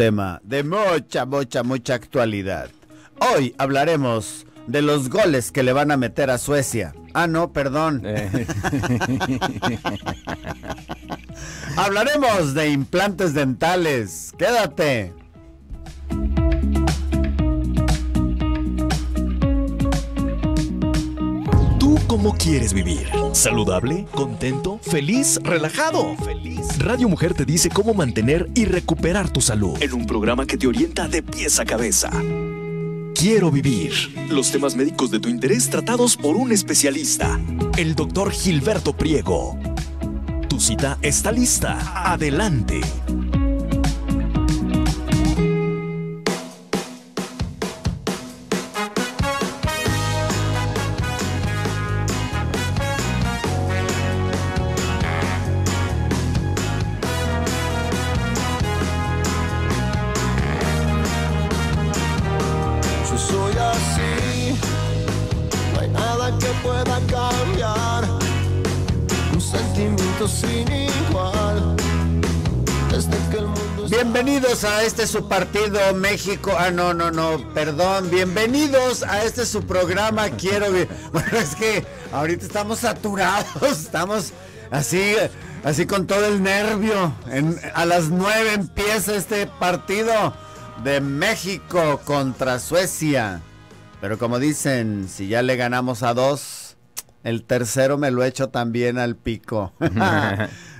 tema de mucha, mucha, mucha actualidad. Hoy hablaremos de los goles que le van a meter a Suecia. Ah, no, perdón. Eh. Hablaremos de implantes dentales. Quédate. ¿Tú cómo quieres vivir? ¿Saludable? ¿Contento? ¿Feliz? ¿Relajado? Feliz. Radio Mujer te dice cómo mantener y recuperar tu salud en un programa que te orienta de pies a cabeza. Quiero vivir. Los temas médicos de tu interés tratados por un especialista, el doctor Gilberto Priego. Tu cita está lista. Adelante. Este su partido México. Ah, no, no, no, perdón. Bienvenidos a este su programa. Quiero. Bueno, es que ahorita estamos saturados. Estamos así, así con todo el nervio. a las nueve empieza este partido de México contra Suecia. Pero como dicen, si ya le ganamos a dos, el tercero me lo echo también al pico.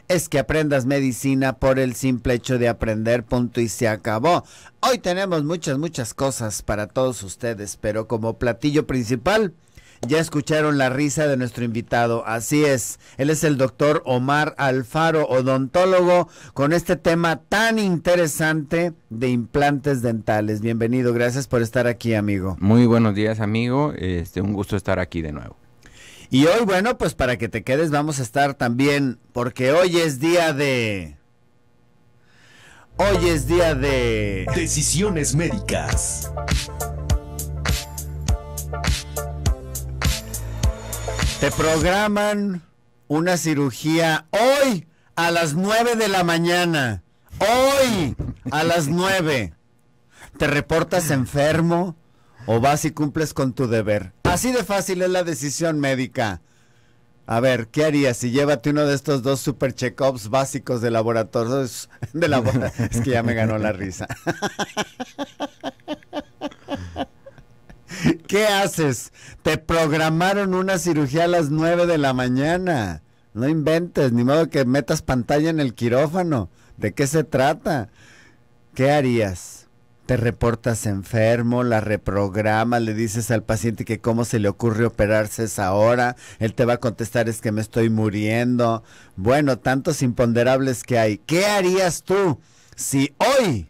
es que aprendas medicina por el simple hecho de aprender, punto y se acabó. Hoy tenemos muchas, muchas cosas para todos ustedes, pero como platillo principal, ya escucharon la risa de nuestro invitado. Así es, él es el doctor Omar Alfaro, odontólogo, con este tema tan interesante de implantes dentales. Bienvenido, gracias por estar aquí, amigo. Muy buenos días, amigo. Este, un gusto estar aquí de nuevo. Y hoy, bueno, pues para que te quedes vamos a estar también, porque hoy es día de... Hoy es día de... Decisiones médicas. Te programan una cirugía hoy a las 9 de la mañana. Hoy a las 9. Te reportas enfermo o vas y cumples con tu deber. Así de fácil es la decisión médica. A ver, ¿qué harías si llévate uno de estos dos super check-ups básicos de laboratorios? De es que ya me ganó la risa. ¿Qué haces? Te programaron una cirugía a las 9 de la mañana. No inventes, ni modo que metas pantalla en el quirófano. ¿De qué se trata? ¿Qué harías? te reportas enfermo, la reprogramas, le dices al paciente que cómo se le ocurre operarse esa hora, él te va a contestar es que me estoy muriendo. Bueno, tantos imponderables que hay. ¿Qué harías tú si hoy,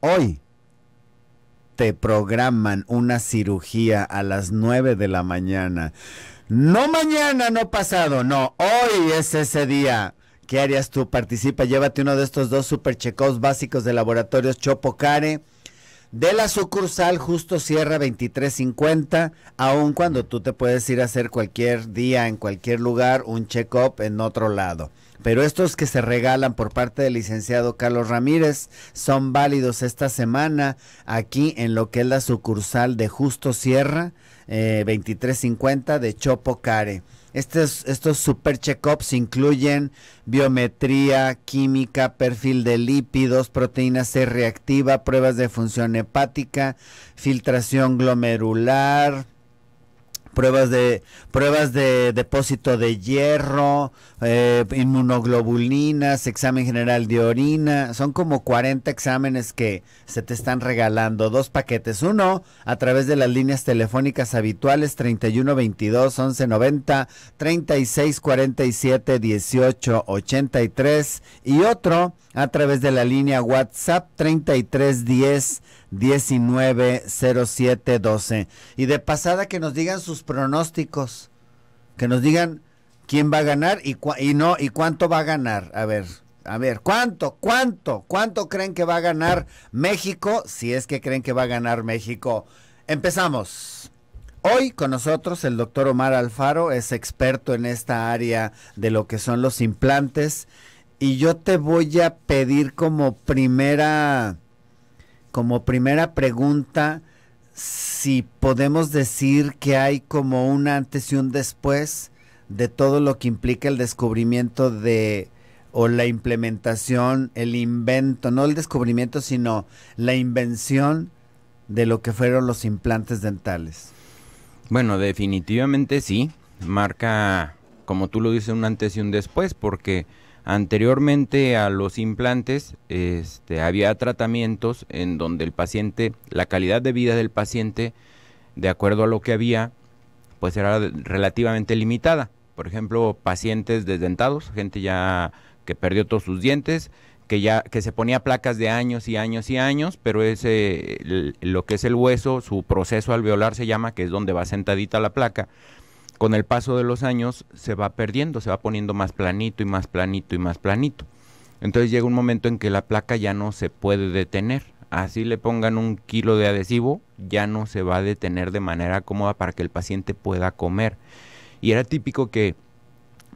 hoy, te programan una cirugía a las 9 de la mañana? No mañana, no pasado, no, hoy es ese día. ¿Qué harías tú? Participa, llévate uno de estos dos super checos básicos de laboratorios Chopo Care de la sucursal justo cierra 23.50, aun cuando tú te puedes ir a hacer cualquier día, en cualquier lugar, un check-up en otro lado. Pero estos que se regalan por parte del licenciado Carlos Ramírez son válidos esta semana aquí en lo que es la sucursal de Justo Sierra 2350 eh, de Chopo Care. Estos, super check-ups incluyen biometría, química, perfil de lípidos, proteína C reactiva, pruebas de función hepática, filtración glomerular, pruebas de pruebas de depósito de hierro, eh, inmunoglobulinas, examen general de orina, son como 40 exámenes que se te están regalando, dos paquetes, uno a través de las líneas telefónicas habituales 3122-1190-3647-1883 y otro a través de la línea WhatsApp 3310. 190712. Y de pasada que nos digan sus pronósticos, que nos digan quién va a ganar y, y no y cuánto va a ganar. A ver, a ver, ¿cuánto, cuánto, cuánto creen que va a ganar México? Si es que creen que va a ganar México. Empezamos. Hoy con nosotros el doctor Omar Alfaro es experto en esta área de lo que son los implantes y yo te voy a pedir como primera como primera pregunta si podemos decir que hay como un antes y un después de todo lo que implica el descubrimiento de o la implementación, el invento, no el descubrimiento, sino la invención de lo que fueron los implantes dentales. Bueno, definitivamente sí, marca, como tú lo dices, un antes y un después, porque Anteriormente a los implantes este, había tratamientos en donde el paciente, la calidad de vida del paciente, de acuerdo a lo que había, pues era relativamente limitada. Por ejemplo, pacientes desdentados, gente ya que perdió todos sus dientes, que ya que se ponía placas de años y años y años, pero ese lo que es el hueso, su proceso alveolar se llama, que es donde va sentadita la placa, con el paso de los años se va perdiendo, se va poniendo más planito y más planito y más planito. Entonces llega un momento en que la placa ya no se puede detener. Así le pongan un kilo de adhesivo, ya no se va a detener de manera cómoda para que el paciente pueda comer. Y era típico que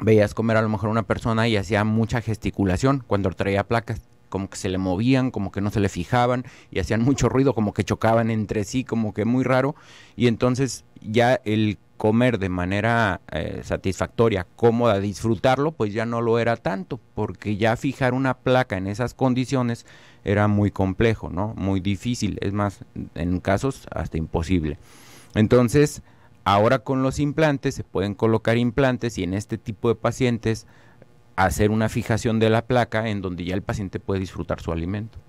veías comer a lo mejor una persona y hacía mucha gesticulación cuando traía placas como que se le movían, como que no se le fijaban y hacían mucho ruido, como que chocaban entre sí, como que muy raro. Y entonces ya el comer de manera eh, satisfactoria, cómoda, disfrutarlo, pues ya no lo era tanto, porque ya fijar una placa en esas condiciones era muy complejo, ¿no? Muy difícil, es más, en casos hasta imposible. Entonces, ahora con los implantes se pueden colocar implantes y en este tipo de pacientes hacer una fijación de la placa en donde ya el paciente puede disfrutar su alimento.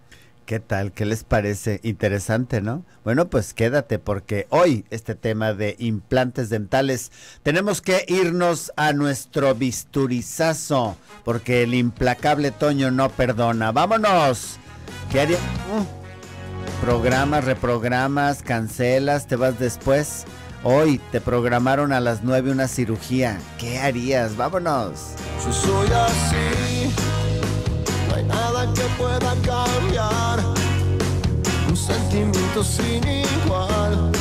¿Qué tal? ¿Qué les parece? Interesante, ¿no? Bueno, pues quédate porque hoy este tema de implantes dentales tenemos que irnos a nuestro bisturizazo porque el implacable Toño no perdona. Vámonos. ¿Qué haría? Mm. programas, reprogramas, cancelas, te vas después. Hoy te programaron a las 9 una cirugía. ¿Qué harías? Vámonos nada que pueda cambiar. Un sentimiento sin igual,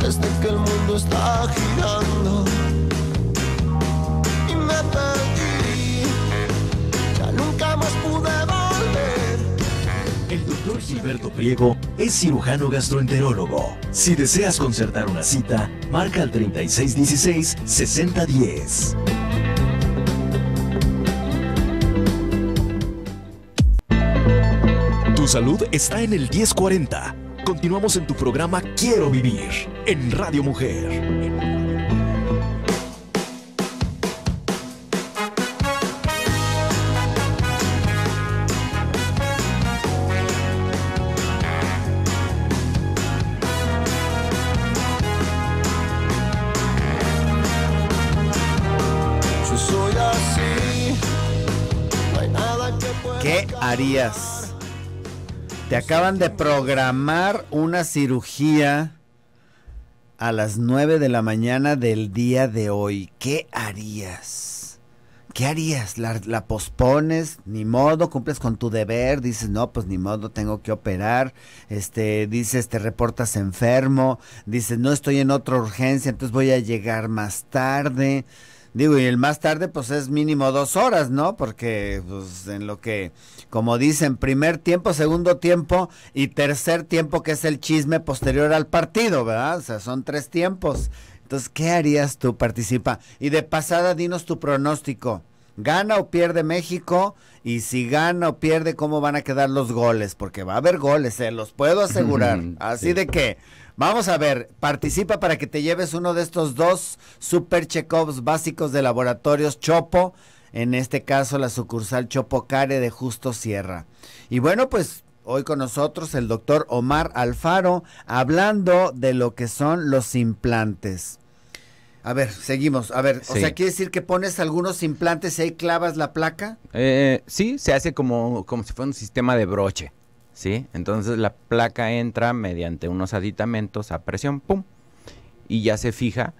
desde que el mundo está girando. Y me perdí, ya nunca más pude volver. El doctor Gilberto Priego es cirujano gastroenterólogo. Si deseas concertar una cita, marca al 3616-6010. salud está en el 1040. Continuamos en tu programa Quiero Vivir en Radio Mujer. ¿Qué harías te acaban de programar una cirugía a las 9 de la mañana del día de hoy. ¿Qué harías? ¿Qué harías? ¿La, ¿La, pospones? Ni modo, cumples con tu deber, dices, no, pues ni modo, tengo que operar. Este, dices, te reportas enfermo, dices, no estoy en otra urgencia, entonces voy a llegar más tarde. Digo, y el más tarde pues es mínimo dos horas, ¿no? Porque pues, en lo que, como dicen, primer tiempo, segundo tiempo y tercer tiempo, que es el chisme posterior al partido, ¿verdad? O sea, son tres tiempos. Entonces, ¿qué harías tú? Participa. Y de pasada, dinos tu pronóstico. ¿Gana o pierde México? Y si gana o pierde, ¿cómo van a quedar los goles? Porque va a haber goles, se ¿eh? los puedo asegurar. Así de que Vamos a ver, participa para que te lleves uno de estos dos super check básicos de laboratorios Chopo, en este caso la sucursal Chopo Care de Justo Sierra. Y bueno, pues hoy con nosotros el doctor Omar Alfaro hablando de lo que son los implantes. A ver, seguimos. A ver, o sea, ¿quiere decir que pones algunos implantes y ahí clavas la placa? Eh, sí, se hace como, como si fuera un sistema de broche. ¿sí? Entonces la placa entra mediante unos aditamentos a presión, ¡pum! Y ya se fija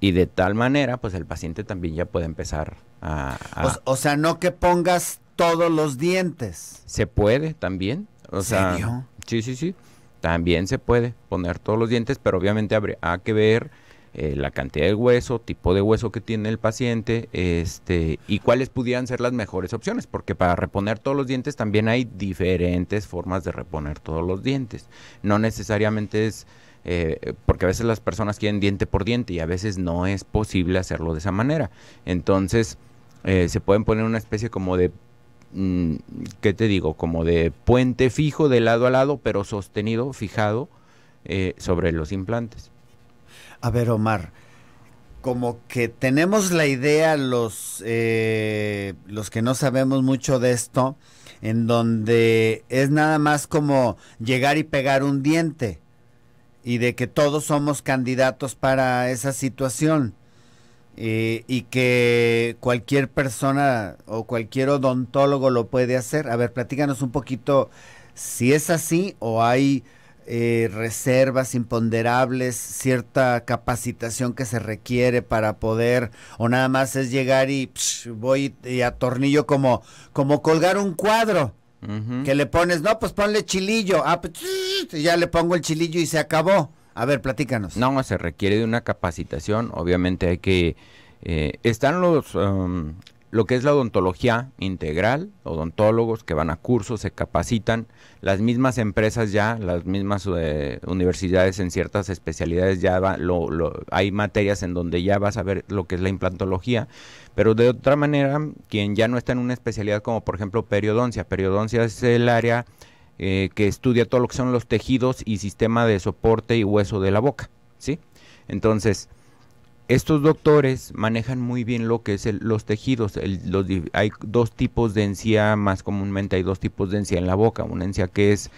y de tal manera, pues el paciente también ya puede empezar a... O, sea, no que pongas todos los dientes. Se puede también. O sea, sí, sí, sí. También se puede poner todos los dientes, pero obviamente habría que ver eh, la cantidad de hueso, tipo de hueso que tiene el paciente, este, y cuáles pudieran ser las mejores opciones, porque para reponer todos los dientes también hay diferentes formas de reponer todos los dientes. No necesariamente es eh, porque a veces las personas quieren diente por diente y a veces no es posible hacerlo de esa manera. Entonces, eh, se pueden poner una especie como de mm, ¿Qué te digo? Como de puente fijo de lado a lado, pero sostenido, fijado sobre los implantes. A ver, Omar, como que tenemos la idea los, eh, los que no sabemos mucho de esto, en donde es nada más como llegar y pegar un diente y de que todos somos candidatos para esa situación. Eh, y que cualquier persona o cualquier odontólogo lo puede hacer. A ver, platícanos un poquito si es así o hay eh, reservas imponderables, cierta capacitación que se requiere para poder, o nada más es llegar y voy y atornillo como, como colgar un cuadro. Que le pones, no, pues ponle chilillo. Ah, pues, ya le pongo el chilillo y se acabó. A ver, platícanos. No, se requiere de una capacitación. Obviamente hay que... Eh, están los, um, lo que es la odontología integral, odontólogos que van a cursos, se capacitan, las mismas empresas ya, las mismas eh, universidades en ciertas especialidades ya lo, hay materias en donde ya vas a ver lo que es la implantología, pero de otra manera, quien ya no está en una especialidad como por ejemplo periodoncia, periodoncia es el área eh, que estudia todo lo que son los tejidos y sistema de soporte y hueso de la boca, ¿sí? Entonces, estos doctores manejan muy bien lo que es los tejidos. hay dos tipos de encía, más comúnmente hay dos tipos de encía en la boca. Una encía que es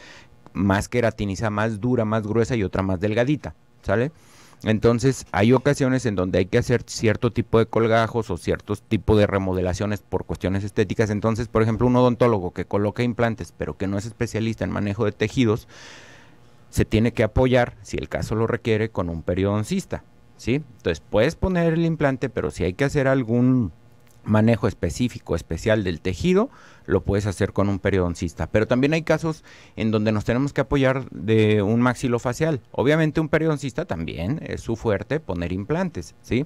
más queratinizada, más dura, más gruesa y otra más delgadita, ¿sale? Entonces hay ocasiones en donde hay que hacer cierto tipo de colgajos o ciertos tipo de remodelaciones por cuestiones estéticas. Entonces, por ejemplo, un odontólogo que coloca implantes pero que no es especialista en manejo de tejidos, se tiene que apoyar, si el caso lo requiere, con un periodoncista ¿sí? Entonces puedes poner el implante, pero si hay que hacer algún manejo específico, especial del tejido, lo puedes hacer con un periodoncista. Pero también hay casos en donde nos tenemos que apoyar de un maxilofacial. Obviamente un periodoncista también es su fuerte poner implantes, ¿sí?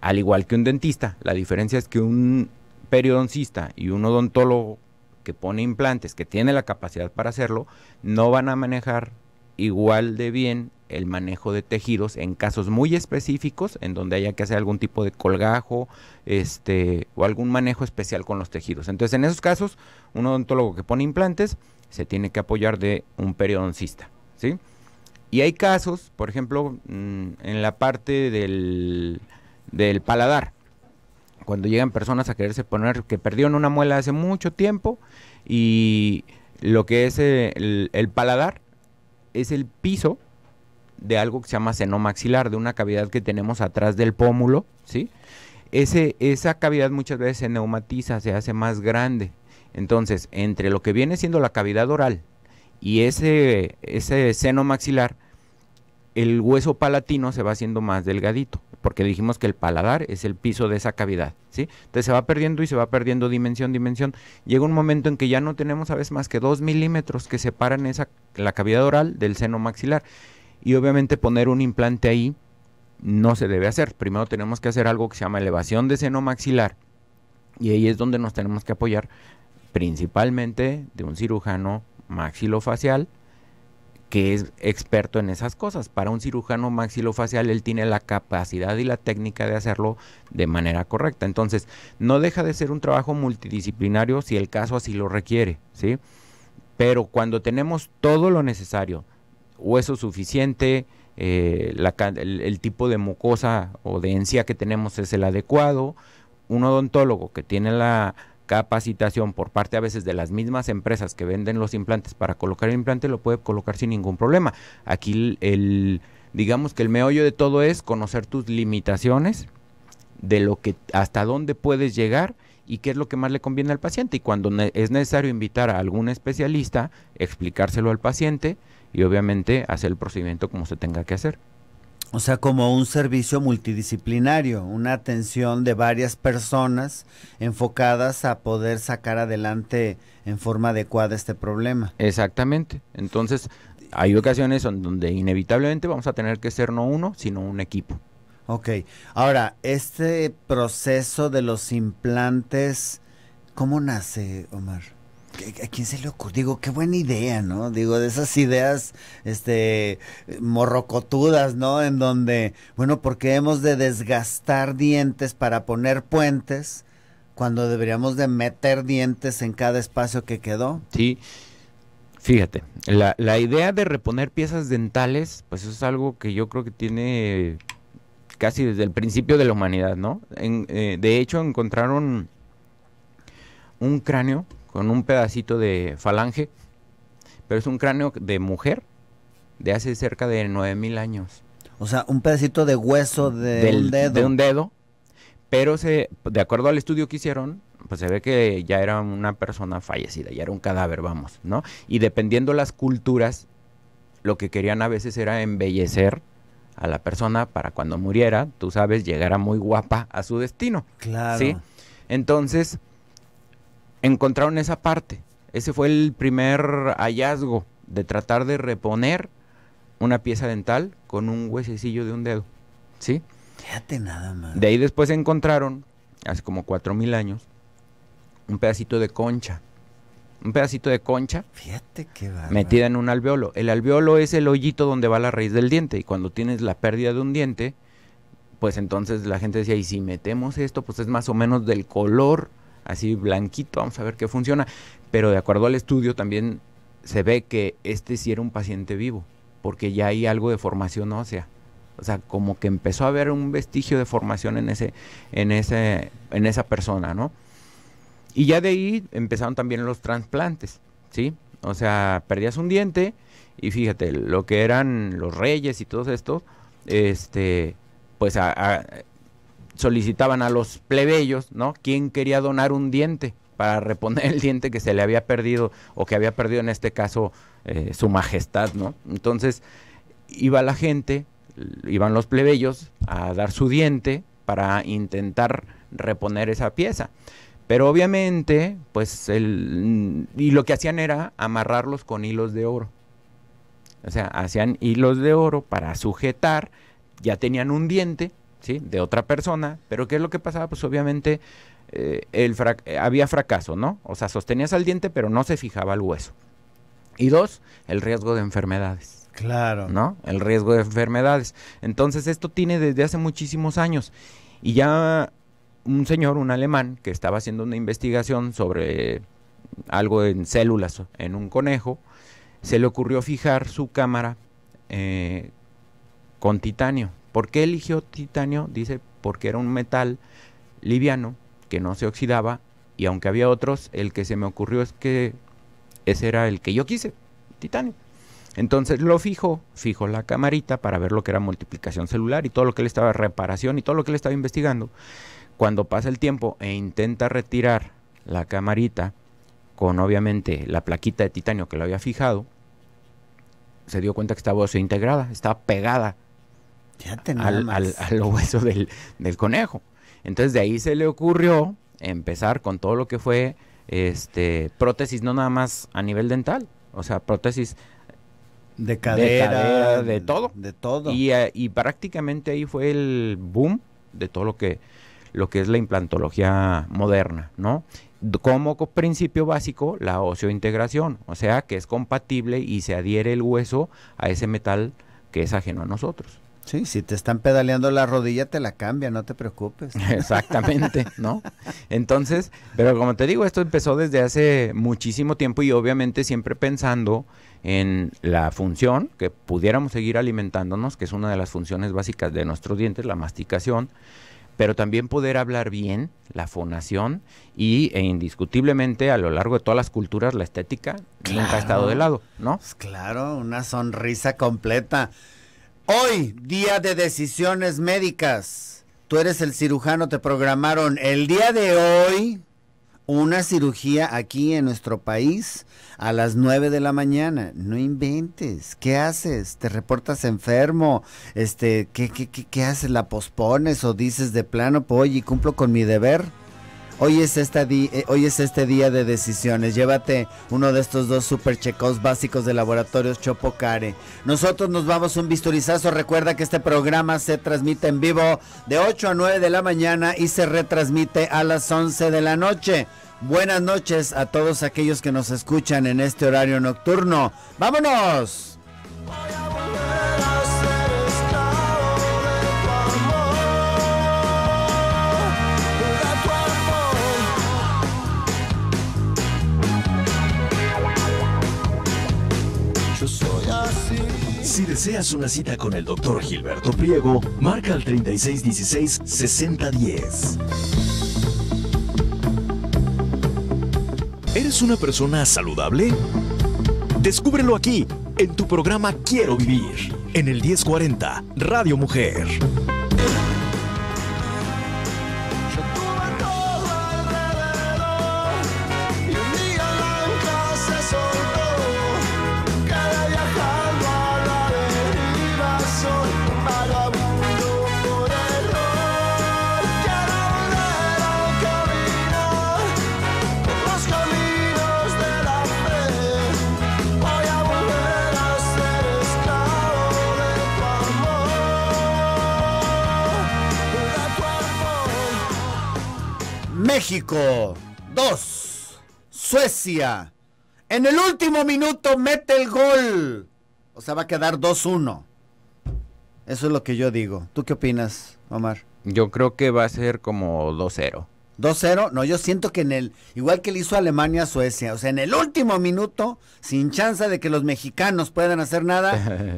Al igual que un dentista. La diferencia es que un periodoncista y un odontólogo que pone implantes, que tiene la capacidad para hacerlo, no van a manejar igual de bien el manejo de tejidos en casos muy específicos en donde haya que hacer algún tipo de colgajo este, o algún manejo especial con los tejidos. Entonces, en esos casos, un odontólogo que pone implantes se tiene que apoyar de un periodoncista, ¿sí? Y hay casos, por ejemplo, mm, en la parte del, del paladar, cuando llegan personas a quererse poner que perdieron una muela hace mucho tiempo y lo que es el paladar es el piso de algo que se llama seno maxilar, de una cavidad que tenemos atrás del pómulo, ¿sí? Ese, esa cavidad muchas veces se neumatiza, se hace más grande. Entonces, entre lo que viene siendo la cavidad oral y ese, ese seno maxilar, el hueso palatino se va haciendo más delgadito, porque dijimos que el paladar es el piso de esa cavidad, ¿sí? Entonces se va perdiendo y se va perdiendo dimensión, dimensión. Llega un momento en que ya no tenemos a veces más que dos milímetros que separan esa, la cavidad oral del seno maxilar. Y obviamente poner un implante ahí no se debe hacer. Primero tenemos que hacer algo que se llama elevación de seno maxilar. Y ahí es donde nos tenemos que apoyar principalmente de un cirujano maxilofacial que es experto en esas cosas. Para un cirujano maxilofacial él tiene la capacidad y la técnica de hacerlo de manera correcta. Entonces, no deja de ser un trabajo multidisciplinario si el caso así lo requiere, ¿sí? Pero cuando tenemos todo lo necesario, hueso suficiente, eh, el, tipo de mucosa o de encía que tenemos es el adecuado, un odontólogo que tiene la capacitación por parte a veces de las mismas empresas que venden los implantes para colocar el implante lo puede colocar sin ningún problema. Aquí el, digamos que el meollo de todo es conocer tus limitaciones, de lo que hasta dónde puedes llegar y qué es lo que más le conviene al paciente. Y cuando es necesario invitar a algún especialista, explicárselo al paciente y obviamente hacer el procedimiento como se tenga que hacer. O sea, como un servicio multidisciplinario, una atención de varias personas enfocadas a poder sacar adelante en forma adecuada este problema. Exactamente. Entonces, hay ocasiones donde inevitablemente vamos a tener que ser no uno, sino un equipo. Ok. Ahora, este proceso de los implantes, ¿cómo nace, Omar? ¿A quién se le ocurre? Digo, qué buena idea, ¿no? Digo, de esas ideas, este, morrocotudas, ¿no? En donde, bueno, ¿por qué hemos de desgastar dientes para poner puentes cuando deberíamos de meter dientes en cada espacio que quedó? Sí, fíjate, la, idea de reponer piezas dentales, pues es algo que yo creo que tiene casi desde el principio de la humanidad, ¿no? Eh, de hecho, encontraron un cráneo con un pedacito de falange, pero es un cráneo de mujer de hace cerca de 9000 años. O sea, un pedacito de hueso de Del, un dedo. De un dedo, pero se, de acuerdo al estudio que hicieron, pues se ve que ya era una persona fallecida, ya era un cadáver, vamos, ¿no? Y dependiendo las culturas, lo que querían a veces era embellecer a la persona para cuando muriera, tú sabes, llegara muy guapa a su destino. Claro. ¿sí? Entonces, encontraron esa parte. Ese fue el primer hallazgo de tratar de reponer una pieza dental con un huesecillo de un dedo. ¿Sí? Fíjate nada más. De ahí después encontraron, hace como cuatro mil años, un pedacito de concha. Un pedacito de concha. Metida en un alveolo. El alveolo es el hoyito donde va la raíz del diente. Y cuando tienes la pérdida de un diente, pues entonces la gente decía, y si metemos esto, pues es más o menos del color así blanquito, vamos a ver qué funciona. Pero de acuerdo al estudio también se ve que este sí era un paciente vivo, porque ya hay algo de formación ósea. O sea, como que empezó a haber un vestigio de formación en, ese, en, ese, en esa persona, ¿no? Y ya de ahí empezaron también los trasplantes, ¿sí? O sea, perdías un diente y fíjate, lo que eran los reyes y todo esto, este, pues a, solicitaban a los plebeyos, ¿no? ¿Quién quería donar un diente para reponer el diente que se le había perdido o que había perdido en este caso eh, su majestad, ¿no? Entonces iba la gente, iban los plebeyos a dar su diente para intentar reponer esa pieza. Pero obviamente, pues, el, y lo que hacían era amarrarlos con hilos de oro. O sea, hacían hilos de oro para sujetar, ya tenían un diente, de otra persona, pero ¿qué es lo que pasaba? Pues obviamente eh, eh, había fracaso, ¿no? O sea, sostenías al diente, pero no se fijaba el hueso. Y dos, el riesgo de enfermedades. Claro. ¿No? El riesgo de enfermedades. Entonces, esto tiene desde hace muchísimos años. Y ya un señor, un alemán, que estaba haciendo una investigación sobre algo en células en un conejo, se le ocurrió fijar su cámara eh, con titanio. ¿Por qué eligió titanio? Dice, porque era un metal liviano que no se oxidaba y aunque había otros, el que se me ocurrió es que ese era el que yo quise, titanio. Entonces lo fijo, fijo la camarita para ver lo que era multiplicación celular y todo lo que le estaba reparación y todo lo que le estaba investigando. Cuando pasa el tiempo e intenta retirar la camarita con obviamente la plaquita de titanio que lo había fijado, se dio cuenta que estaba integrada, estaba pegada al, al, hueso del, del, conejo. Entonces de ahí se le ocurrió empezar con todo lo que fue este prótesis, no nada más a nivel dental, o sea, prótesis de cadera, de, todo. De todo. Eh, y, prácticamente ahí fue el boom de todo lo que, lo que es la implantología moderna, ¿no? Como principio básico, la ociointegración, o sea, que es compatible y se adhiere el hueso a ese metal que es ajeno a nosotros. Sí, si te están pedaleando la rodilla, te la cambia, no te preocupes. Exactamente, ¿no? Entonces, pero como te digo, esto empezó desde hace muchísimo tiempo y obviamente siempre pensando en la función, que pudiéramos seguir alimentándonos, que es una de las funciones básicas de nuestros dientes, la masticación, pero también poder hablar bien, la fonación y e indiscutiblemente a lo largo de todas las culturas la estética nunca ha estado de lado, ¿no? Pues claro, una sonrisa completa. Hoy, día de decisiones médicas. Tú eres el cirujano, te programaron el día de hoy una cirugía aquí en nuestro país a las 9 de la mañana. No inventes. ¿Qué haces? ¿Te reportas enfermo? Este, ¿qué, qué, qué, haces? ¿La pospones o dices de plano, oye, cumplo con mi deber? Hoy es, esta eh, hoy es este día de decisiones. Llévate uno de estos dos super checos básicos de laboratorios Chopo Care. Nosotros nos vamos un bisturizazo. Recuerda que este programa se transmite en vivo de 8 a 9 de la mañana y se retransmite a las 11 de la noche. Buenas noches a todos aquellos que nos escuchan en este horario nocturno. ¡Vámonos! Yo soy así. Si deseas una cita con el doctor Gilberto Priego, marca al 3616-6010. ¿Eres una persona saludable? Descúbrelo aquí, en tu programa Quiero Vivir, en el 1040, Radio Mujer. México 2. Suecia. En el último minuto mete el gol. O sea, va a quedar 2-1. Eso es lo que yo digo. ¿Tú qué opinas, Omar? Yo creo que va a ser como 2-0. 2-0, no, yo siento que en el, igual que le hizo Alemania a Suecia, o sea, en el último minuto, sin chance de que los mexicanos puedan hacer nada,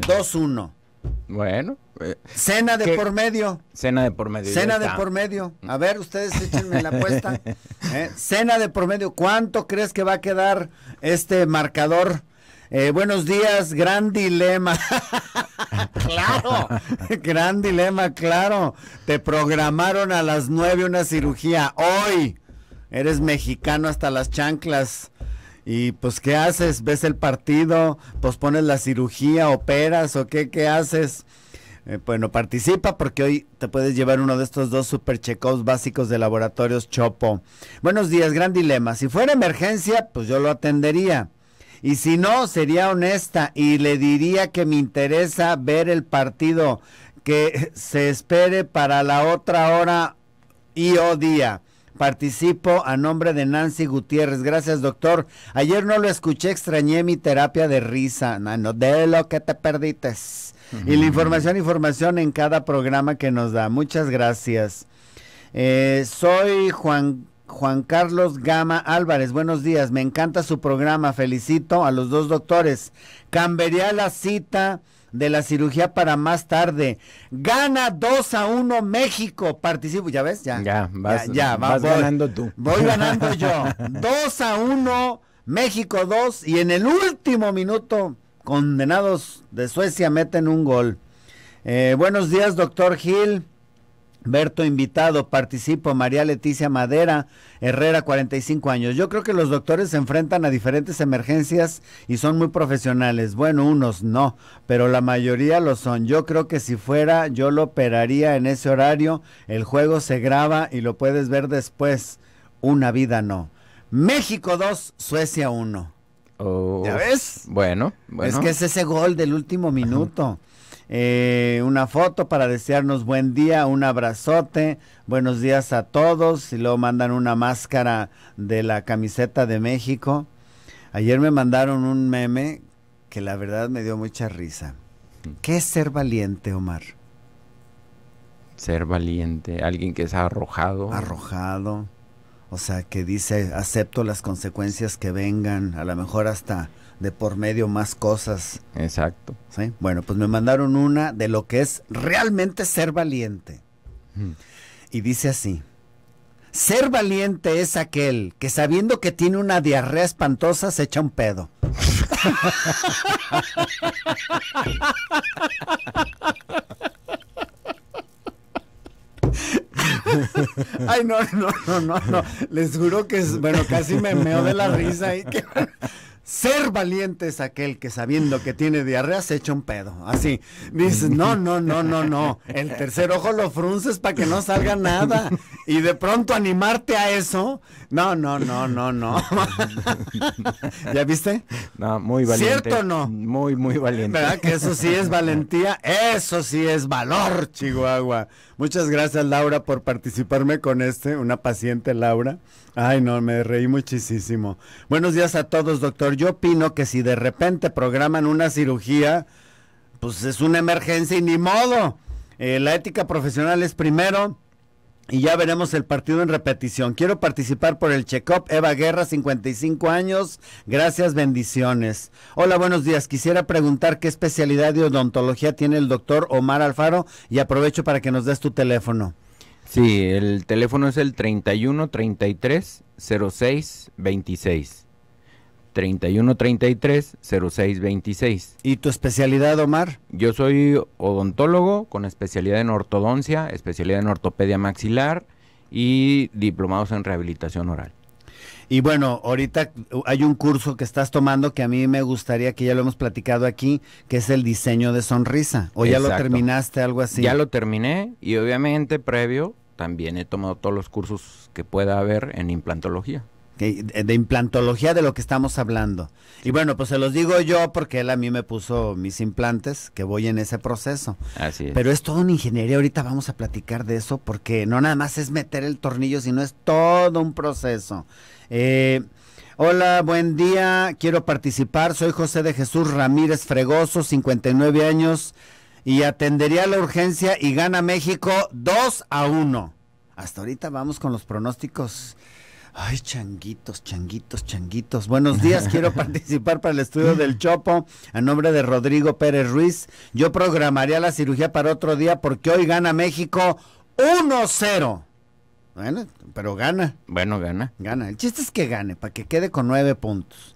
2-1. Bueno. Eh, cena de por medio. Cena de por medio. Cena de por medio. A ver, ustedes échenme la apuesta. ¿eh? cena de por medio. ¿Cuánto crees que va a quedar este marcador? Eh, buenos días, gran dilema. claro, gran dilema, claro. Te programaron a las nueve una cirugía. Hoy eres mexicano hasta las chanclas. Y pues, ¿qué haces? ¿Ves el partido? ¿Pospones la cirugía? ¿Operas? ¿O qué, qué haces? Eh, bueno, participa porque hoy te puedes llevar uno de estos dos super checos básicos de laboratorios Chopo. Buenos días, gran dilema. Si fuera emergencia, pues yo lo atendería. Y si no, sería honesta y le diría que me interesa ver el partido, que se espere para la otra hora y o día. Participo a nombre de Nancy Gutiérrez. Gracias, doctor. Ayer no lo escuché, extrañé mi terapia de risa. no de lo que te perdiste. Y la información, información en cada programa que nos da. Muchas gracias. Eh, soy Juan Juan Carlos Gama Álvarez, buenos días, me encanta su programa, felicito a los dos doctores. Cambiaría la cita de la cirugía para más tarde. Gana 2 a 1 México. Participo, ¿ya ves? Ya, ya, vas, voy, ganando tú. Voy ganando yo. 2 a 1, México 2 y en el último minuto, condenados de Suecia meten un gol. Eh, buenos días, doctor Gil. Berto invitado, participo, María Leticia Madera, Herrera, 45 años. Yo creo que los doctores se enfrentan a diferentes emergencias y son muy profesionales. Bueno, unos no, pero la mayoría lo son. Yo creo que si fuera, yo lo operaría en ese horario. El juego se graba y lo puedes ver después. Una vida no. México 2, Suecia 1. ¿Ya ves? Bueno, bueno. Es que es ese gol del último minuto. Eh, una foto para desearnos buen día, un abrazote, buenos días a todos y luego mandan una máscara de la camiseta de México. Ayer me mandaron un meme que la verdad me dio mucha risa. ¿Qué es ser valiente, Omar? Ser valiente, alguien que es arrojado. Arrojado o sea, que dice, acepto las consecuencias que vengan, a lo mejor hasta de por medio más cosas. Exacto. Bueno, pues me mandaron una de lo que es realmente ser valiente. Hmm. Y dice así, ser valiente es aquel que sabiendo que tiene una diarrea espantosa se echa un pedo. Ay, no, no, no, no, Les juro que, es, bueno, casi me meo de la risa. Y ser valiente es aquel que sabiendo que tiene diarrea se echa un pedo. Así. Dices, no, no, no, no, no. El tercer ojo lo frunces para que no salga nada. Y de pronto animarte a eso. No, no, no, no, no. ¿Ya viste? No, muy valiente. ¿Cierto no? Muy, muy valiente. ¿Verdad que eso sí es valentía? Eso sí es valor, Chihuahua. Muchas gracias, Laura, por participarme con este, una paciente, Laura. Ay, no, me reí muchísimo. Buenos días a todos, doctor. Yo opino que si de repente programan una cirugía, pues es una emergencia y ni modo. Eh, la ética profesional es primero y ya veremos el partido en repetición. Quiero participar por el check Eva Guerra, 55 años. Gracias, bendiciones. Hola, buenos días. Quisiera preguntar qué especialidad de odontología tiene el doctor Omar Alfaro y aprovecho para que nos des tu teléfono. Sí, el teléfono es el 31 33 06 26. 3133-0626. ¿Y tu especialidad, Omar? Yo soy odontólogo con especialidad en ortodoncia, especialidad en ortopedia maxilar y diplomados en rehabilitación oral. Y bueno, ahorita hay un curso que estás tomando que a mí me gustaría que ya lo hemos platicado aquí, que es el diseño de sonrisa. ¿O ya lo terminaste, algo así? Ya lo terminé y obviamente previo también he tomado todos los cursos que pueda haber en implantología de implantología de lo que estamos hablando. Y bueno, pues se los digo yo porque él a mí me puso mis implantes, que voy en ese proceso. Pero es todo una ingeniería, ahorita vamos a platicar de eso, porque no nada más es meter el tornillo, sino es todo un proceso. Eh, hola, buen día, quiero participar, soy José de Jesús Ramírez Fregoso, 59 años, y atendería la urgencia y gana México 2 a 1. Hasta ahorita vamos con los pronósticos Ay, changuitos, changuitos, changuitos. Buenos días, quiero participar para el estudio del Chopo a nombre de Rodrigo Pérez Ruiz. Yo programaría la cirugía para otro día porque hoy gana México 1-0. Bueno, pero gana. Bueno, gana. Gana. El chiste es que gane, para que quede con nueve puntos.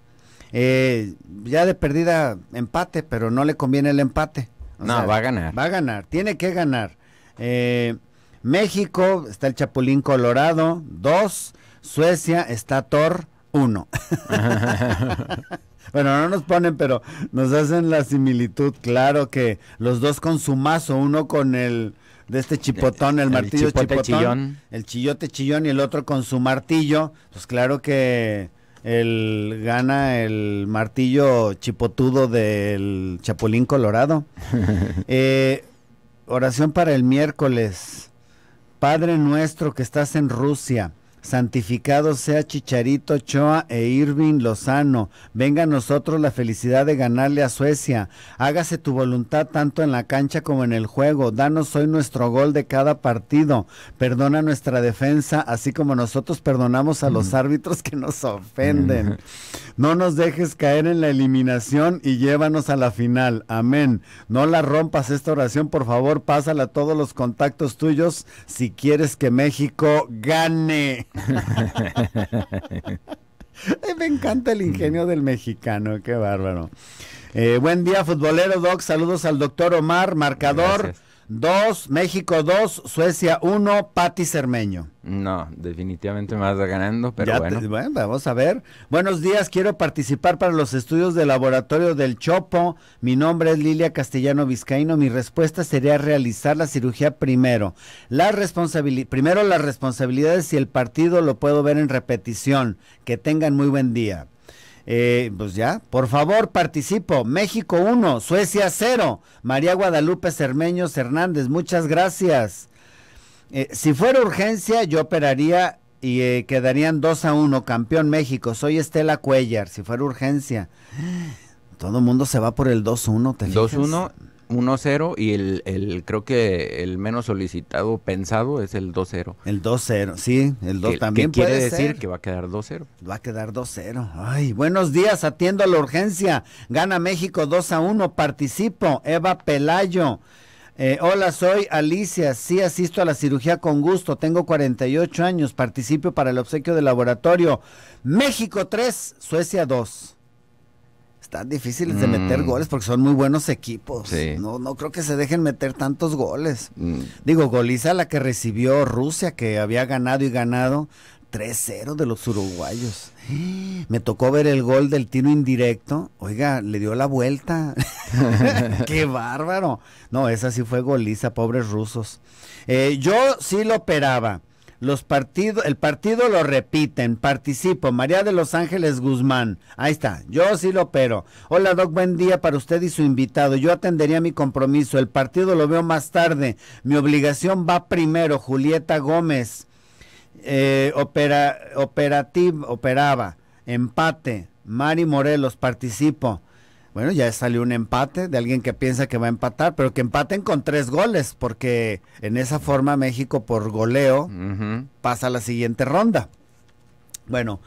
Eh, ya de perdida empate, pero no le conviene el empate. no, va a ganar. Va a ganar, tiene que ganar. Eh, México, está el Chapulín Colorado, dos. Suecia está Thor 1. bueno, no nos ponen, pero nos hacen la similitud. Claro que los dos con su mazo, uno con el de este chipotón, el, martillo chipotón, chillón. el chillote chillón y el otro con su martillo. Pues claro que el gana el martillo chipotudo del Chapulín Colorado. Eh, oración para el miércoles. Padre nuestro que estás en Rusia Santificado sea Chicharito Choa e Irving Lozano. Venga a nosotros la felicidad de ganarle a Suecia. Hágase tu voluntad tanto en la cancha como en el juego. Danos hoy nuestro gol de cada partido. Perdona nuestra defensa, así como nosotros perdonamos a los árbitros que nos ofenden. No nos dejes caer en la eliminación y llévanos a la final. Amén. No la rompas esta oración, por favor, pásala a todos los contactos tuyos si quieres que México gane. Me encanta el ingenio del mexicano, qué bárbaro. Eh, buen día, futbolero Doc. Saludos al doctor Omar, marcador. Dos, México 2, Suecia 1, Pati Cermeño. No, definitivamente me vas ganando, pero bueno. bueno. Vamos a ver. Buenos días, quiero participar para los estudios del laboratorio del Chopo. Mi nombre es Lilia Castellano Vizcaíno. Mi respuesta sería realizar la cirugía primero. La primero las responsabilidades y el partido lo puedo ver en repetición. Que tengan muy buen día. Eh, pues ya, por favor, participo. México 1, Suecia 0. María Guadalupe Cermeños Hernández, muchas gracias. Eh, si fuera urgencia, yo operaría y eh, quedarían 2 a 1, campeón México. Soy Estela Cuellar, si fuera urgencia. Todo el mundo se va por el 2-1, a ¿te 2-1 1-0 y el, el, creo que el menos solicitado pensado es el 2-0. El 2-0, sí, el 2 también. quiere decir que va a quedar 2-0. Va a quedar 2-0. Ay, buenos días, atiendo a la urgencia. Gana México 2-1, participo. Eva Pelayo. Eh, hola, soy Alicia. Sí, asisto a la cirugía con gusto. Tengo 48 años. Participo para el obsequio de laboratorio. México 3, Suecia 2 están difíciles de meter mm. goles porque son muy buenos equipos. No, creo que se dejen meter tantos goles. Mm. Digo, goliza la que recibió Rusia, que había ganado y ganado 3-0 de los uruguayos. Me tocó ver el gol del tiro indirecto. Oiga, le dio la vuelta. ¡Qué bárbaro! No, esa sí fue goliza, pobres rusos. Eh, yo sí lo operaba. Los partidos, el partido lo repiten. Participo. María de Los Ángeles Guzmán. Ahí está. Yo sí lo pero. Hola, Doc. Buen día para usted y su invitado. Yo atendería mi compromiso. El partido lo veo más tarde. Mi obligación va primero. Julieta Gómez. Eh, opera, operaba. Empate. Mari Morelos. Participo. Bueno, ya salió un empate de alguien que piensa que va a empatar, pero que empaten con tres goles, porque en esa forma México por goleo pasa a la siguiente ronda. Bueno,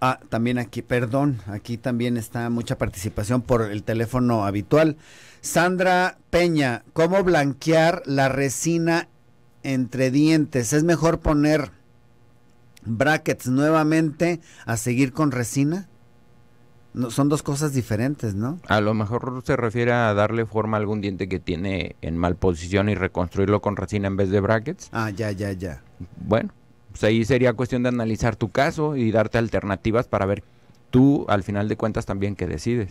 ah, también aquí, perdón, aquí también está mucha participación por el teléfono habitual. Sandra Peña, ¿cómo blanquear la resina entre dientes? ¿Es mejor poner brackets nuevamente a seguir con resina? son dos cosas diferentes, ¿no? A lo mejor se refiere a darle forma a algún diente que tiene en mal posición y reconstruirlo con resina en vez de brackets. Ah, ya, ya, ya. Bueno, pues ahí sería cuestión de analizar tu caso y darte alternativas para ver tú al final de cuentas también qué decides.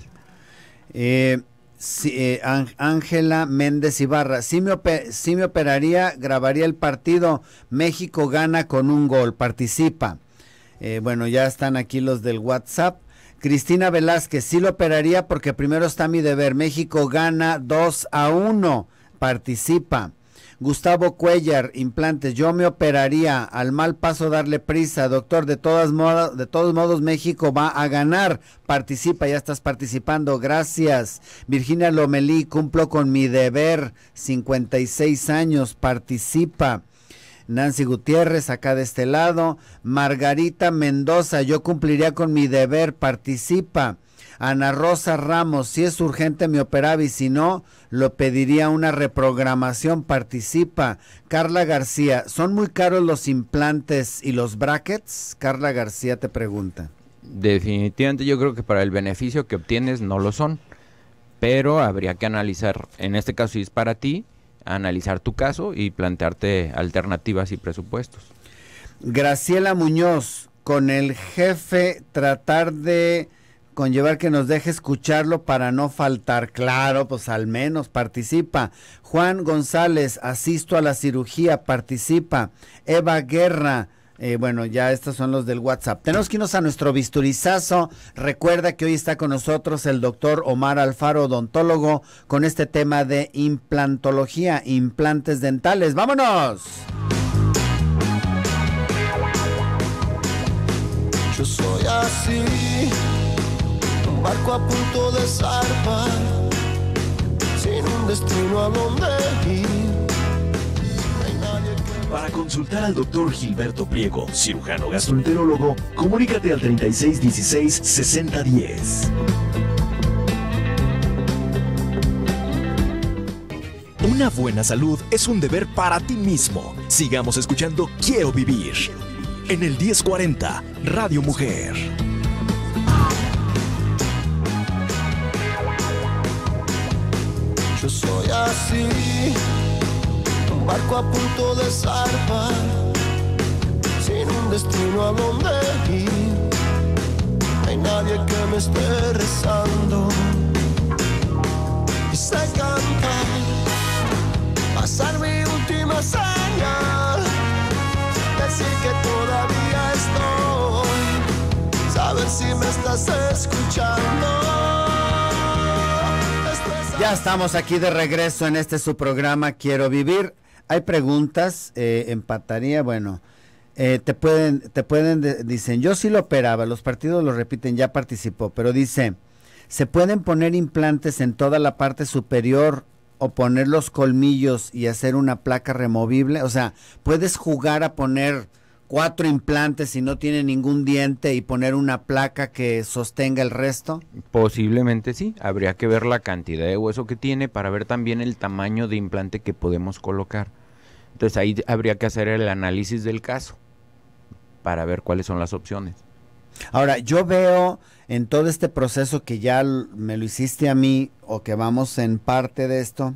Eh, eh Ángela Méndez Ibarra, si me, operaría, grabaría el partido, México gana con un gol, participa. Eh, bueno, ya están aquí los del WhatsApp. Cristina Velázquez, sí lo operaría porque primero está mi deber. México gana 2 a 1, participa. Gustavo Cuellar, implantes, yo me operaría, al mal paso darle prisa, doctor, de, todas modos, de todos modos México va a ganar, participa, ya estás participando, gracias. Virginia Lomelí, cumplo con mi deber, 56 años, participa. Nancy Gutiérrez acá de este lado, Margarita Mendoza, yo cumpliría con mi deber, participa. Ana Rosa Ramos, si es urgente operaba y si no, lo pediría una reprogramación, participa. Carla García, ¿son muy caros los implantes y los brackets? Carla García te pregunta. Definitivamente yo creo que para el beneficio que obtienes no lo son, pero habría que analizar, en este caso si es para ti, analizar tu caso y plantearte alternativas y presupuestos. Graciela Muñoz, con el jefe tratar de conllevar que nos deje escucharlo para no faltar. Claro, pues al menos participa. Juan González, asisto a la cirugía, participa. Eva Guerra, eh, bueno, ya estos son los del WhatsApp. Tenemos que irnos a nuestro bisturizazo. Recuerda que hoy está con nosotros el doctor Omar Alfaro, odontólogo, con este tema de implantología, implantes dentales. ¡Vámonos! Yo soy así, un barco a punto de zarpar, sin un destino a donde ir para consultar al doctor Gilberto Pliego, cirujano gastroenterólogo, comunícate al 3616 6010. Una buena salud es un deber para ti mismo. Sigamos escuchando Quiero Vivir en el 1040 Radio Mujer. Yo soy así barco a punto de zarpar, sin un destino a donde ir. hay nadie que me esté rezando. Y sé cantar, pasar mi última señal, decir que todavía estoy, saber si me estás escuchando. Ya estamos aquí de regreso en este su programa Quiero Vivir hay preguntas, empataría, eh, bueno. Eh, te pueden, te pueden, dicen, yo sí lo operaba, los partidos lo repiten, ya participó, pero dice, se pueden poner implantes en toda la parte superior o poner los colmillos y hacer una placa removible, o sea, puedes jugar a poner cuatro implantes si no tiene ningún diente y poner una placa que sostenga el resto? Posiblemente sí, habría que ver la cantidad de hueso que tiene para ver también el tamaño de implante que podemos colocar. Entonces ahí habría que hacer el análisis del caso para ver cuáles son las opciones. Ahora, yo veo en todo este proceso que ya me lo hiciste a mí o que vamos en parte de esto,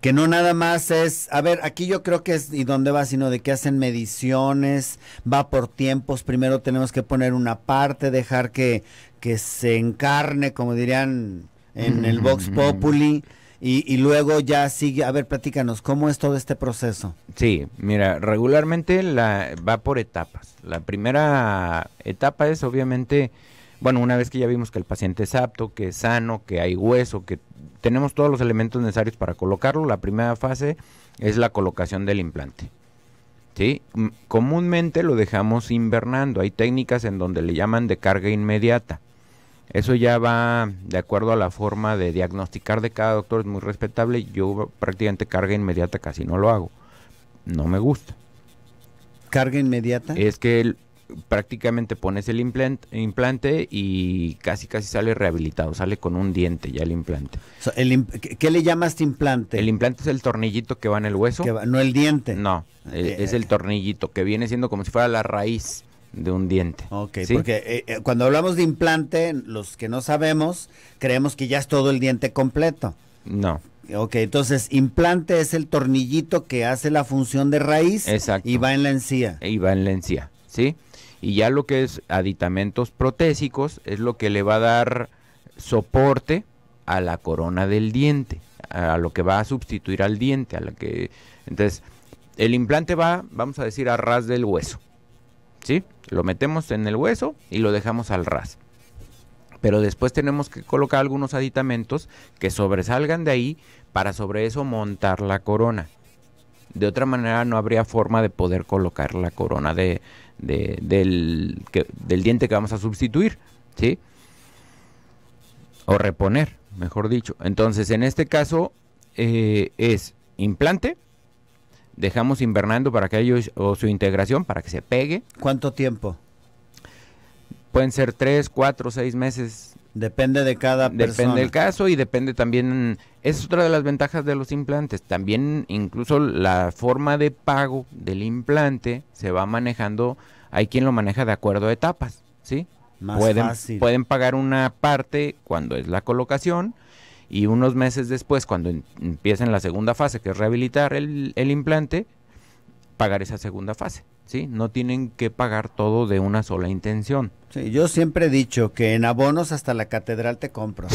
que no nada más es, a ver, aquí yo creo que es y dónde va, sino de que hacen mediciones, va por tiempos, primero tenemos que poner una parte, dejar que, que se encarne, como dirían en el Vox Populi y, luego ya sigue, a ver, platícanos, ¿cómo es todo este proceso? Sí, mira, regularmente la, va por etapas. La primera etapa es obviamente, bueno, una vez que ya vimos que el paciente es apto, que es sano, que hay hueso, que tenemos todos los elementos necesarios para colocarlo, la primera fase es la colocación del implante. ¿sí? Comúnmente lo dejamos invernando, hay técnicas en donde le llaman de carga inmediata. Eso ya va de acuerdo a la forma de diagnosticar de cada doctor, es muy respetable. Yo prácticamente carga inmediata casi no lo hago. No me gusta. ¿Carga inmediata? Es que prácticamente pones el implante y casi casi sale rehabilitado, sale con un diente ya el implante. ¿Qué le llamas este implante? El implante es el tornillito que va en el hueso. no el diente. No, e, eh, es el tornillito que viene siendo como si fuera la raíz de un diente. Ok, ¿sí? porque eh, eh, cuando hablamos de implante, los que no sabemos, creemos que ya es todo el diente completo. No. Ok, entonces implante es el tornillito que hace la función de raíz y va en la encía. Y va en la encía, ¿sí? Y ya lo que es aditamentos protésicos es lo que le va a dar soporte a la corona del diente, a lo que va a sustituir al diente, a la que entonces el implante va, vamos a decir, a ras del hueso, ¿sí? Lo metemos en el hueso y lo dejamos al ras. Pero después tenemos que colocar algunos aditamentos que sobresalgan de ahí para sobre eso montar la corona. De otra manera no habría forma de poder colocar la corona de, del, diente que vamos a sustituir, ¿sí? O reponer, mejor dicho. Entonces, en este caso eh, es implante, dejamos invernando para que ellos o su integración, para que se pegue. ¿Cuánto tiempo? Pueden ser tres, cuatro, seis meses. Depende de cada persona. Depende del caso y depende también, es otra de las ventajas de los implantes, también incluso la forma de pago del implante se va manejando, hay quien lo maneja de acuerdo a etapas, ¿sí? pueden, pueden pagar una parte cuando es la colocación, y unos meses después, cuando empiecen la segunda fase, que es rehabilitar el, implante, pagar esa segunda fase. ¿sí? No tienen que pagar todo de una sola intención. Sí, yo siempre he dicho que en abonos hasta la catedral te compro.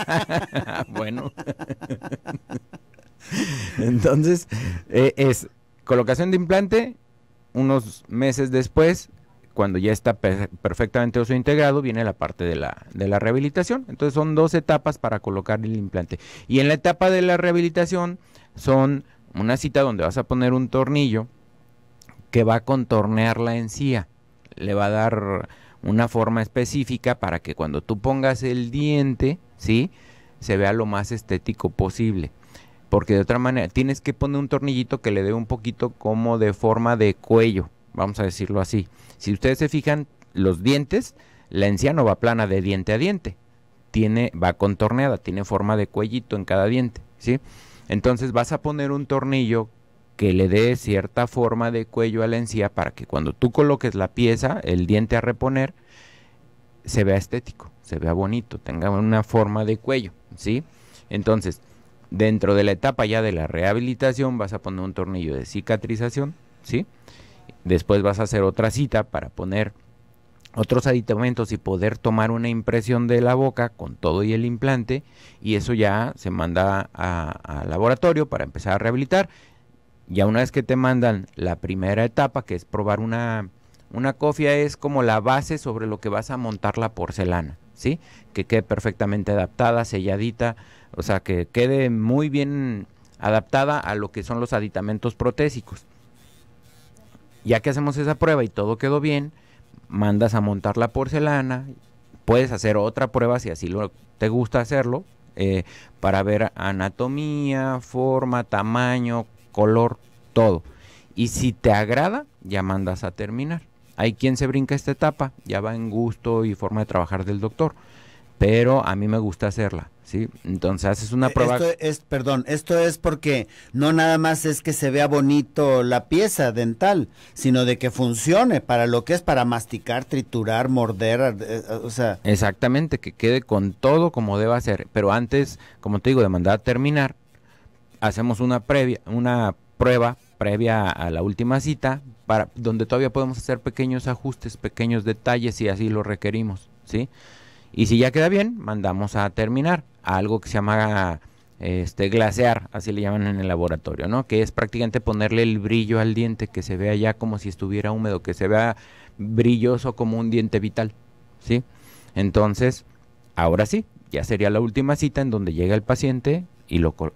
bueno. Entonces, eh, es colocación de implante, unos meses después, cuando ya está perfectamente oso integrado, viene la parte de la, de la rehabilitación. Entonces son dos etapas para colocar el implante. Y en la etapa de la rehabilitación son una cita donde vas a poner un tornillo que va a contornear la encía. Le va a dar una forma específica para que cuando tú pongas el diente, ¿sí? Se vea lo más estético posible porque de otra manera tienes que poner un tornillito que le dé un poquito como de forma de cuello, vamos a decirlo así. Si ustedes se fijan, los dientes, la encía no va plana de diente a diente, tiene, va contorneada, tiene forma de cuellito en cada diente, ¿sí? Entonces vas a poner un tornillo que le dé cierta forma de cuello a la encía para que cuando tú coloques la pieza, el diente a reponer, se vea estético, se vea bonito, tenga una forma de cuello, ¿sí? Entonces, dentro de la etapa ya de la rehabilitación vas a poner un tornillo de cicatrización, ¿sí? Después vas a hacer otra cita para poner otros aditamentos y poder tomar una impresión de la boca con todo y el implante y eso ya se manda al laboratorio para empezar a rehabilitar. Ya una vez que te mandan la primera etapa, que es probar una, una cofia, es como la base sobre lo que vas a montar la porcelana, ¿sí? Que quede perfectamente adaptada, selladita, o sea, que quede muy bien adaptada a lo que son los aditamentos protésicos. Ya que hacemos esa prueba y todo quedó bien, mandas a montar la porcelana, puedes hacer otra prueba si así te gusta hacerlo, eh, para ver anatomía, forma, tamaño, color, todo. Y si te agrada, ya mandas a terminar. Hay quien se brinca esta etapa, ya va en gusto y forma de trabajar del doctor, pero a mí me gusta hacerla. ¿sí? Entonces haces una e-, prueba. es, perdón, esto es porque no nada más es que se vea bonito la pieza dental, sino de que funcione para lo que es para masticar, triturar, morder, eh, eh, o sea. Exactamente, que quede con todo como deba ser. Pero antes, como te digo, de mandar a terminar, hacemos una previa, una prueba previa a la última cita, para donde todavía podemos hacer pequeños ajustes, pequeños detalles si así lo requerimos, ¿sí? sí y si ya queda bien, mandamos a terminar a algo que se llama este, glasear, así le llaman en el laboratorio, ¿no? Que es prácticamente ponerle el brillo al diente, que se vea ya como si estuviera húmedo, que se vea brilloso como un diente vital, ¿sí? Entonces, ahora sí, ya sería la última cita en donde llega el paciente,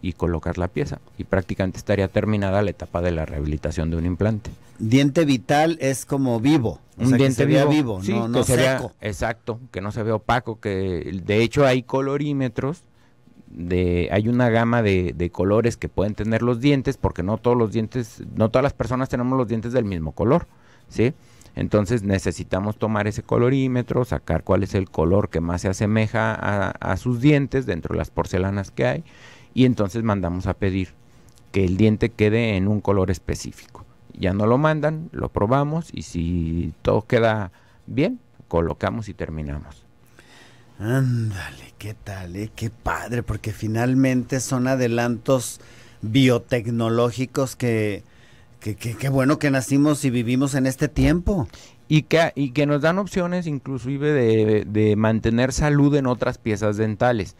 y, colocar la pieza. Y prácticamente estaría terminada la etapa de la rehabilitación de un implante. Diente vital es como vivo. un diente vivo, no, seco. exacto, que no se vea opaco, que de hecho hay colorímetros de, hay una gama de, colores que pueden tener los dientes, porque no todos los dientes, no todas las personas tenemos los dientes del mismo color, ¿sí? Entonces necesitamos tomar ese colorímetro, sacar cuál es el color que más se asemeja a sus dientes dentro de las porcelanas que hay y entonces mandamos a pedir que el diente quede en un color específico. Ya no lo mandan, lo probamos y si todo queda bien, colocamos y terminamos. Ándale, qué tal, eh, qué padre, porque finalmente son adelantos biotecnológicos que, ¡Qué bueno que nacimos y vivimos en este tiempo. Y que, y que nos dan opciones inclusive de, de mantener salud en otras piezas dentales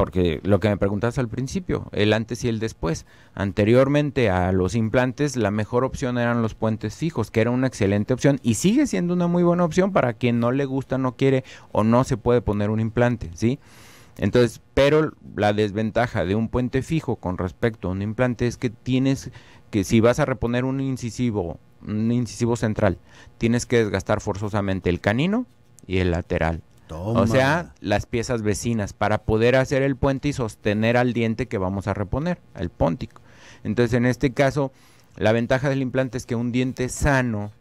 porque lo que me preguntas al principio, el antes y el después. Anteriormente a los implantes, la mejor opción eran los puentes fijos, que era una excelente opción y sigue siendo una muy buena opción para quien no le gusta, no quiere o no se puede poner un implante, ¿sí? Entonces, pero la desventaja de un puente fijo con respecto a un implante es que tienes que si vas a reponer un incisivo, un incisivo central, tienes que desgastar forzosamente el canino y el lateral. O sea, las piezas vecinas para poder hacer el puente y sostener al diente que vamos a reponer, al póntico. Entonces, en este caso, la ventaja del implante es que un diente sano,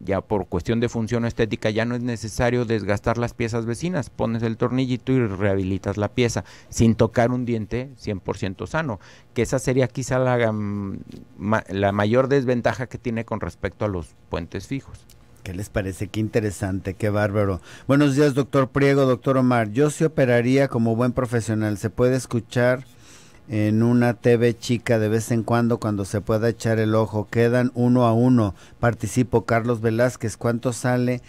ya por cuestión de función estética, ya no es necesario desgastar las piezas vecinas. Pones el tornillito y rehabilitas la pieza sin tocar un diente 100% sano. Que esa sería quizá mm, la mayor desventaja que tiene con respecto a los puentes fijos. ¿Qué les parece? Qué interesante, qué bárbaro. Buenos días, doctor Priego, doctor Omar. Yo sí operaría como buen profesional. Se puede escuchar en una TV chica de vez en cuando cuando se pueda echar el ojo. Quedan uno a uno. Participo Carlos Velázquez. ¿Cuánto sale?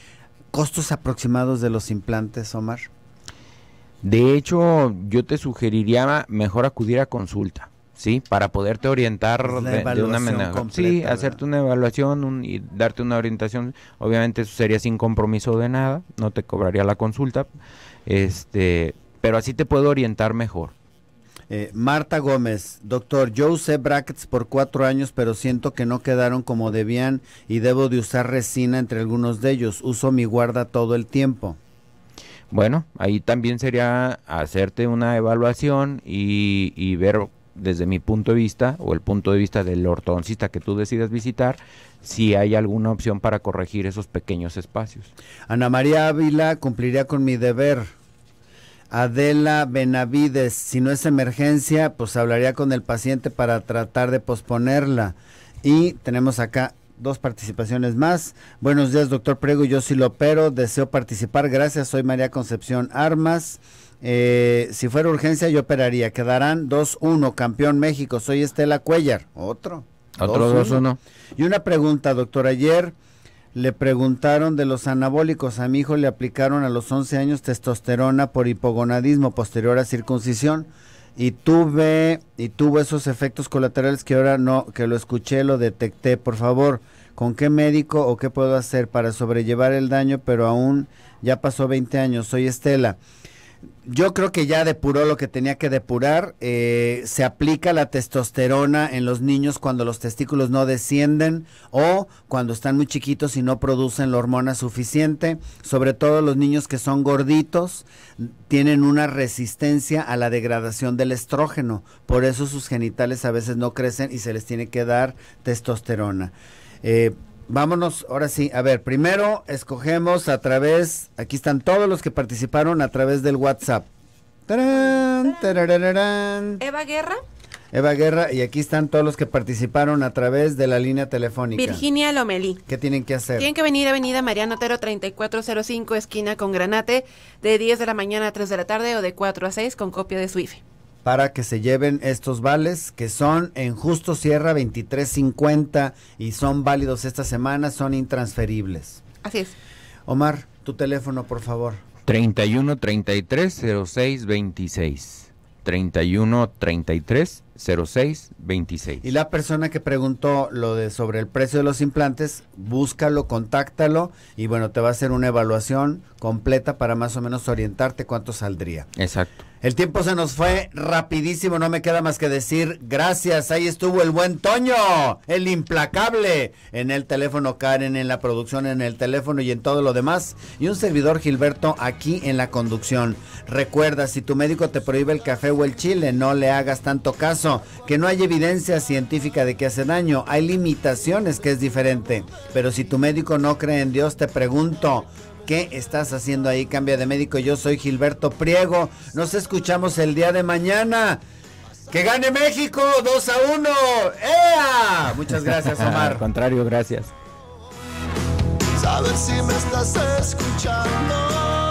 ¿Costos aproximados de los implantes, Omar? De hecho, yo te sugeriría mejor acudir a consulta. ¿sí? Para poderte orientar de, una manera. Completa, sí, hacerte una evaluación y darte una orientación. Obviamente eso sería sin compromiso de nada, no te cobraría la consulta, este, pero así te puedo orientar mejor. Eh, Marta Gómez, doctor, yo usé brackets por cuatro años, pero siento que no quedaron como debían y debo de usar resina entre algunos de ellos. Uso mi guarda todo el tiempo. Bueno, ahí también sería hacerte una evaluación y, y ver desde mi punto de vista o el punto de vista del ortodoncista que tú decidas visitar, si hay alguna opción para corregir esos pequeños espacios. Ana María Ávila cumpliría con mi deber. Adela Benavides, si no es emergencia, pues hablaría con el paciente para tratar de posponerla. Y tenemos acá dos participaciones más. Buenos días, doctor Prego, yo sí lo opero, deseo participar, gracias, soy María Concepción Armas. Eh, si fuera urgencia, yo operaría. Quedarán 2-1, campeón México. Soy Estela Cuellar. Otro. Otro Y una pregunta, doctor. Ayer le preguntaron de los anabólicos. A mi hijo le aplicaron a los 11 años testosterona por hipogonadismo posterior a circuncisión. Y tuve, y tuvo esos efectos colaterales que ahora no, que lo escuché, lo detecté. Por favor, ¿con qué médico o qué puedo hacer para sobrellevar el daño? Pero aún ya pasó 20 años. Soy Estela. Yo creo que ya depuró lo que tenía que depurar. Eh, se aplica la testosterona en los niños cuando los testículos no descienden o cuando están muy chiquitos y no producen la hormona suficiente. Sobre todo los niños que son gorditos tienen una resistencia a la degradación del estrógeno. Por eso sus genitales a veces no crecen y se les tiene que dar testosterona. Eh, Vámonos, ahora sí. A ver, primero escogemos a través, aquí están todos los que participaron a través del WhatsApp. Eva Guerra. Eva Guerra, y aquí están todos los que participaron a través de la línea telefónica. Virginia Lomeli. ¿Qué tienen que hacer? Tienen que venir a Avenida Mariano Otero 3405, esquina con Granate, de 10 de la mañana a 3 de la tarde o de 4 a 6 con copia de su para que se lleven estos vales que son en Justo Sierra 2350 y son válidos esta semana, son intransferibles. Así es. Omar, tu teléfono, por favor. 31 33 06 26. 31 33 06 26. Y la persona que preguntó lo de sobre el precio de los implantes, búscalo, contáctalo y bueno, te va a hacer una evaluación completa para más o menos orientarte cuánto saldría. Exacto. El tiempo se nos fue rapidísimo, no me queda más que decir gracias. Ahí estuvo el buen Toño, el implacable, en el teléfono Karen, en la producción, en el teléfono y en todo lo demás. Y un servidor Gilberto aquí en la conducción. Recuerda, si tu médico te prohíbe el café o el chile, no le hagas tanto caso, que no hay evidencia científica de que hace daño, hay limitaciones que es diferente. Pero si tu médico no cree en Dios, te pregunto, ¿Qué estás haciendo ahí? Cambia de médico. Yo soy Gilberto Priego. Nos escuchamos el día de mañana. ¡Que gane México! ¡2 a 1! ¡Ea! Muchas gracias, Omar. Al contrario, gracias. si me estás escuchando.